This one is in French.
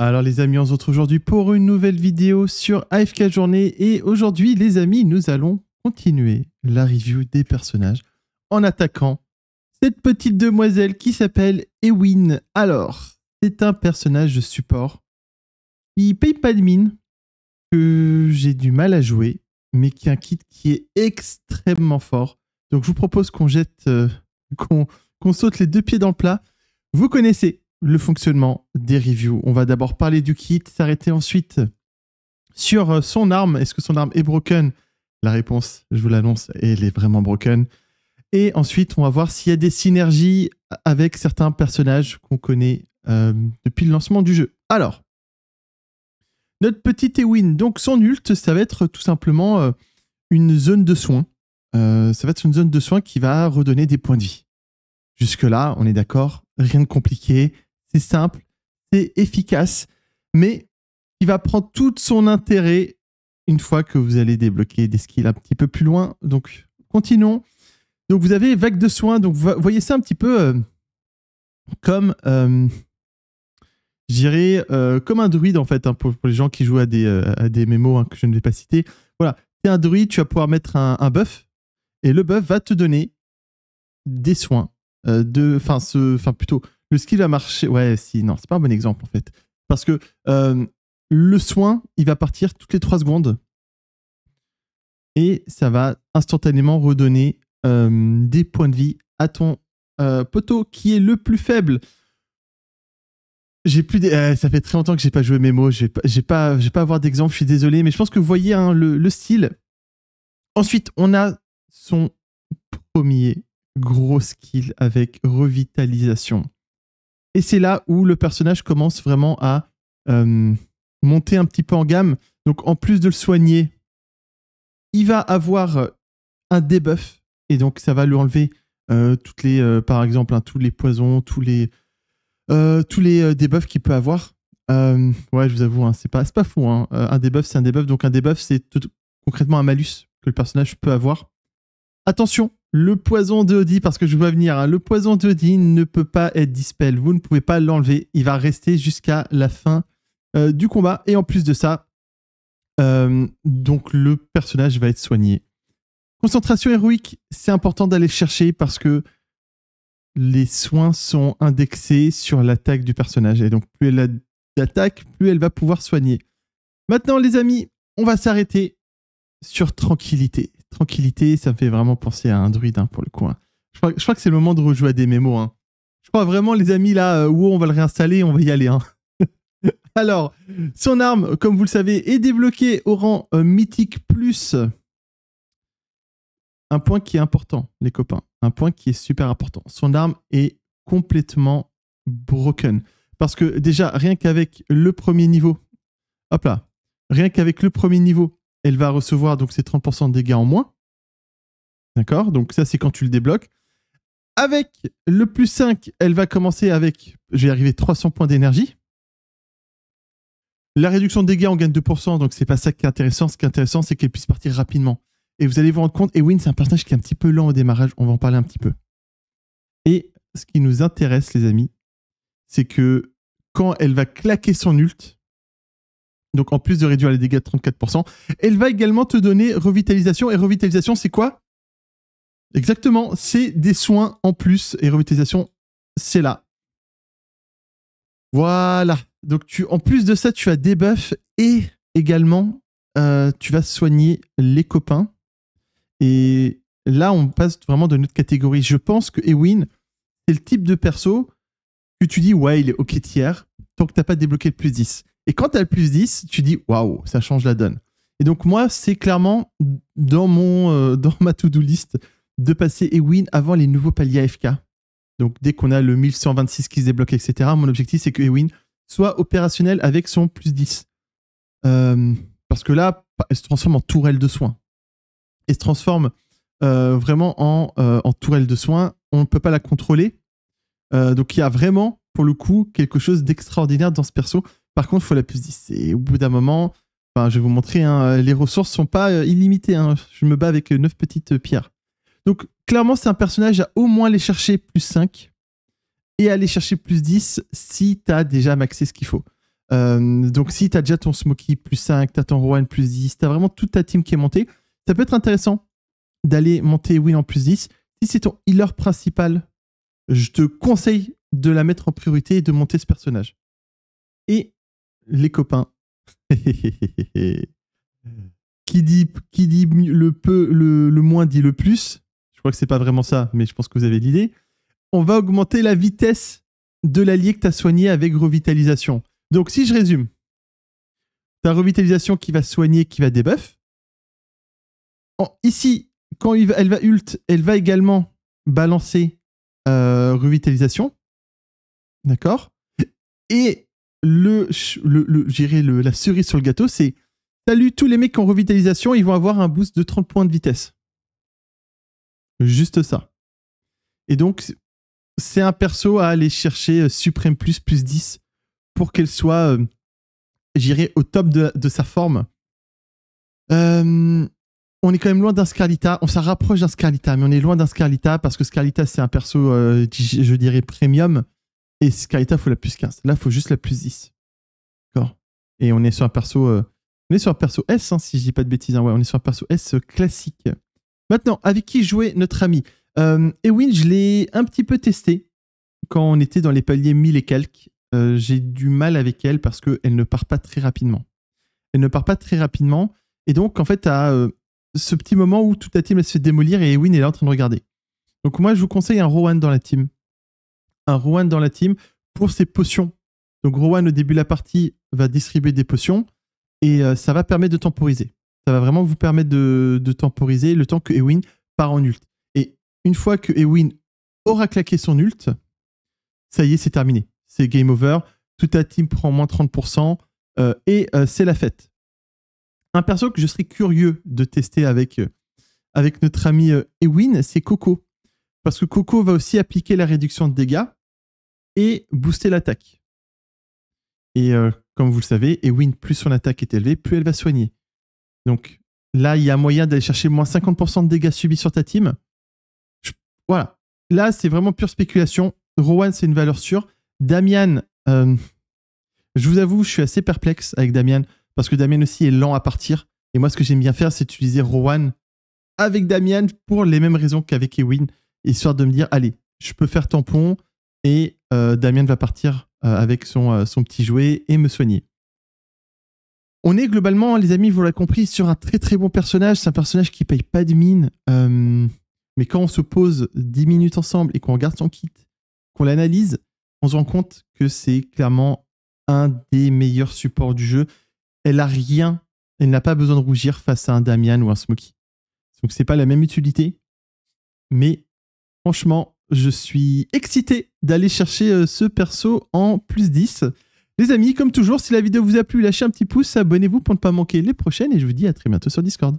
Alors les amis, on se retrouve aujourd'hui pour une nouvelle vidéo sur AFK Journée. Et aujourd'hui les amis, nous allons continuer la review des personnages en attaquant cette petite demoiselle qui s'appelle Ewin. Alors, c'est un personnage de support qui paye pas de mine, que j'ai du mal à jouer, mais qui a un kit qui est extrêmement fort. Donc je vous propose qu'on jette, euh, qu'on saute les deux pieds dans le plat. Vous connaissez le fonctionnement des reviews. On va d'abord parler du kit, s'arrêter ensuite sur euh, son arme. Est-ce que son arme est broken La réponse, je vous l'annonce, elle est vraiment broken. Et ensuite, on va voir s'il y a des synergies avec certains personnages qu'on connaît euh, depuis le lancement du jeu. Alors, notre petite Ewin, donc son ult, ça va être tout simplement euh, une zone de soins. ça va être une zone de soins qui va redonner des points de vie. Jusque-là, on est d'accord, rien de compliqué, simple, c'est efficace, mais qui va prendre tout son intérêt une fois que vous allez débloquer des skills un petit peu plus loin. Donc, continuons. Donc, vous avez vague de soins. Donc, vous voyez ça un petit peu euh, comme, euh, j'irai euh, comme un druide en fait, hein, pour, les gens qui jouent à des, euh, à des mémos hein, que je ne vais pas citer. Voilà, tu es un druide, tu vas pouvoir mettre un, un buff et le buff va te donner des soins. de, enfin, ce, enfin plutôt, le skill va marcher. Ouais, si, non, c'est pas un bon exemple en fait. Parce que euh, le soin, il va partir toutes les 3 secondes. Et ça va instantanément redonner euh, des points de vie à ton euh, poteau qui est le plus faible. J'ai plus eh, ça fait très longtemps que j'ai pas joué mes mots, j'ai pas pas, avoir d'exemple, je suis désolé mais je pense que vous voyez hein, le, le, style. Ensuite, on a son premier gros skill avec revitalisation. Et c'est là où le personnage commence vraiment à euh, monter un petit peu en gamme. Donc en plus de le soigner, il va avoir euh, un debuff. Et donc ça va lui enlever euh, toutes les, par exemple, hein, tous les poisons, tous les, tous les debuffs qu'il peut avoir. ouais, je vous avoue, hein, c'est pas, pas fou. Hein. un debuff, c'est un debuff. Donc un debuff, c'est concrètement un malus que le personnage peut avoir. Attention, le poison de Odie, parce que je vois venir, hein. le poison de ne peut pas être dispel. Vous ne pouvez pas l'enlever. Il va rester jusqu'à la fin euh, du combat. Et en plus de ça, euh, donc le personnage va être soigné. Concentration héroïque, c'est important d'aller chercher parce que les soins sont indexés sur l'attaque du personnage. Et donc plus elle attaque, plus elle va pouvoir soigner. Maintenant les amis, on va s'arrêter sur tranquillité tranquillité, ça me fait vraiment penser à un druide hein, pour le coup. Hein. Je, crois, que c'est le moment de rejouer à des mémos. Hein. Je crois vraiment, les amis, là, euh, où on va le réinstaller, on va y aller. Alors, son arme, comme vous le savez, est débloquée au rang euh, mythique plus. Un point qui est important, les copains. Un point qui est super important. Son arme est complètement broken. Parce que déjà, rien qu'avec le premier niveau, hop là, rien qu'avec le premier niveau, elle va recevoir donc ses 30% de dégâts en moins. D'accord Donc ça, c'est quand tu le débloques. Avec le plus 5, elle va commencer avec, j'ai arrivé 300 points d'énergie. La réduction de dégâts, on gagne 2%, donc c'est pas ça qui est intéressant. Ce qui est intéressant, c'est qu'elle puisse partir rapidement. Et vous allez vous rendre compte, Ewin, c'est un personnage qui est un petit peu lent au démarrage, on va en parler un petit peu. Et ce qui nous intéresse, les amis, c'est que quand elle va claquer son ult, donc en plus de réduire les dégâts de 34%, elle va également te donner revitalisation. Et revitalisation, c'est quoi Exactement, c'est des soins en plus. Et revitalisation, c'est là. Voilà. Donc tu, en plus de ça, tu as des buffs et également euh, tu vas soigner les copains. Et là, on passe vraiment de notre catégorie. Je pense que Ewin, c'est le type de perso que tu dis, ouais, il est ok tiers, tant que t'as pas débloqué le plus 10. Et quand tu le plus 10, tu dis waouh, ça change la donne. Et donc, moi, c'est clairement dans, mon, euh, dans ma to-do list de passer Ewin avant les nouveaux paliers AFK. Donc, dès qu'on a le 1126 qui se débloque, etc., mon objectif, c'est que Ewin soit opérationnel avec son plus 10. Euh, parce que là, elle se transforme en tourelle de soins. Elle se transforme euh, vraiment en, en, tourelle de soins. On ne peut pas la contrôler. donc, il y a vraiment, pour le coup, quelque chose d'extraordinaire dans ce perso. Par contre, il faut la plus 10. Et au bout d'un moment, enfin, je vais vous montrer, hein, euh, les ressources sont pas euh, illimitées. Hein. Je me bats avec 9 euh, petites pierres. Donc, clairement, c'est un personnage à au moins aller chercher plus 5 et aller chercher plus 10 si tu as déjà maxé ce qu'il faut. donc, si tu as déjà ton Smoky plus 5, tu as ton Rowan plus 10, tu as vraiment toute ta team qui est montée, ça peut être intéressant d'aller monter Will en plus 10. Si c'est ton healer principal, je te conseille de la mettre en priorité et de monter ce personnage. Et les copains. qui dit, le peu, le, moins dit le plus. Je crois que c'est pas vraiment ça, mais je pense que vous avez l'idée. On va augmenter la vitesse de l'allié que tu as soigné avec revitalisation. Donc, si je résume, ta revitalisation qui va soigner, qui va débuff. ici, quand il elle va ult, elle va également balancer euh, revitalisation. D'accord Et le, le, la cerise sur le gâteau, c'est salut tous les mecs qui ont revitalisation, ils vont avoir un boost de 30 points de vitesse. Juste ça. Et donc, c'est un perso à aller chercher euh, Supreme Plus, plus 10, pour qu'elle soit, euh, j'irai au top de, sa forme. Euh, on est quand même loin d'un Scarlita, on s'en rapproche d'un Scarlita, mais on est loin d'un Scarlita parce que Scarlita, c'est un perso, je dirais, premium. Et Scarita, faut la plus 15. Là, faut juste la plus 10. D'accord Et on est sur un perso. Euh, sur un perso S, hein, si je dis pas de bêtises. Hein. Ouais, on est sur un perso S euh, classique. Maintenant, avec qui jouer notre ami euh, Ewin, je l'ai un petit peu testé quand on était dans les paliers 1000 et quelques. Euh, j'ai du mal avec elle parce qu'elle ne part pas très rapidement. Elle ne part pas très rapidement. Et donc, en fait, à ce petit moment où toute la team elle se fait démolir et Ewin est là en train de regarder. Donc, moi, je vous conseille un Rowan dans la team un Rowan dans la team pour ses potions. Donc Rowan, au début de la partie, va distribuer des potions et euh, ça va permettre de temporiser. Ça va vraiment vous permettre de, temporiser le temps que Ewin part en ult. Et une fois que Ewin aura claqué son ult, ça y est, c'est terminé. C'est game over. Toute la team prend moins 30% euh, et euh, c'est la fête. Un perso que je serais curieux de tester avec, avec notre ami Ewin, c'est Coco. Parce que Coco va aussi appliquer la réduction de dégâts et booster l'attaque. Et euh, comme vous le savez, Ewin, plus son attaque est élevée, plus elle va soigner. Donc là, il y a moyen d'aller chercher moins 50% de dégâts subis sur ta team. Voilà. Là, c'est vraiment pure spéculation. Rowan, c'est une valeur sûre. Damian, euh, je vous avoue, je suis assez perplexe avec Damian parce que Damian aussi est lent à partir. Et moi, ce que j'aime bien faire, c'est utiliser Rowan avec Damian pour les mêmes raisons qu'avec Ewin, histoire de me dire, allez, je peux faire tampon, et euh, Damien va partir euh, avec son, euh, son petit jouet et me soigner. On est globalement, les amis, vous l'avez compris, sur un très très bon personnage. C'est un personnage qui paye pas de mine. mais quand on se pose 10 minutes ensemble et qu'on regarde son kit, qu'on l'analyse, on se rend compte que c'est clairement un des meilleurs supports du jeu. Elle a rien, elle n'a pas besoin de rougir face à un Damien ou un Smokey. Donc c'est pas la même utilité. Mais franchement, je suis excité d'aller chercher euh, ce perso en plus 10. Les amis, comme toujours, si la vidéo vous a plu, lâchez un petit pouce, abonnez-vous pour ne pas manquer les prochaines et je vous dis à très bientôt sur Discord.